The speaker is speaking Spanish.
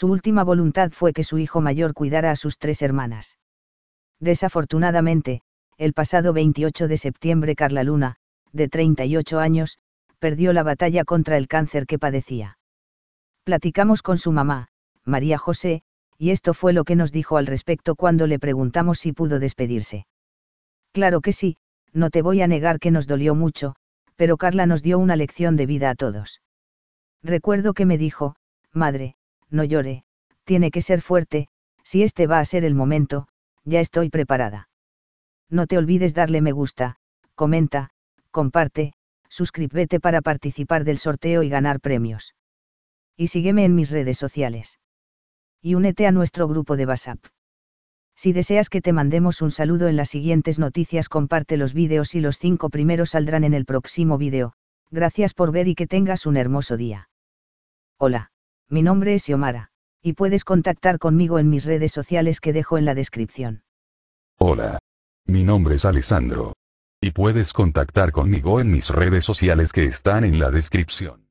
Su última voluntad fue que su hijo mayor cuidara a sus tres hermanas. Desafortunadamente, el pasado 28 de septiembre Carla Luna, de 38 años, perdió la batalla contra el cáncer que padecía. Platicamos con su mamá, María José, y esto fue lo que nos dijo al respecto cuando le preguntamos si pudo despedirse. Claro que sí, no te voy a negar que nos dolió mucho, pero Carla nos dio una lección de vida a todos. Recuerdo que me dijo, madre, no llore, tiene que ser fuerte, si este va a ser el momento, ya estoy preparada. No te olvides darle me gusta, comenta, comparte, suscríbete para participar del sorteo y ganar premios. Y sígueme en mis redes sociales. Y únete a nuestro grupo de WhatsApp. Si deseas que te mandemos un saludo en las siguientes noticias, comparte los vídeos y los cinco primeros saldrán en el próximo vídeo. Gracias por ver y que tengas un hermoso día. Hola. Mi nombre es Yomara Y puedes contactar conmigo en mis redes sociales que dejo en la descripción. Hola. Mi nombre es Alessandro. Y puedes contactar conmigo en mis redes sociales que están en la descripción.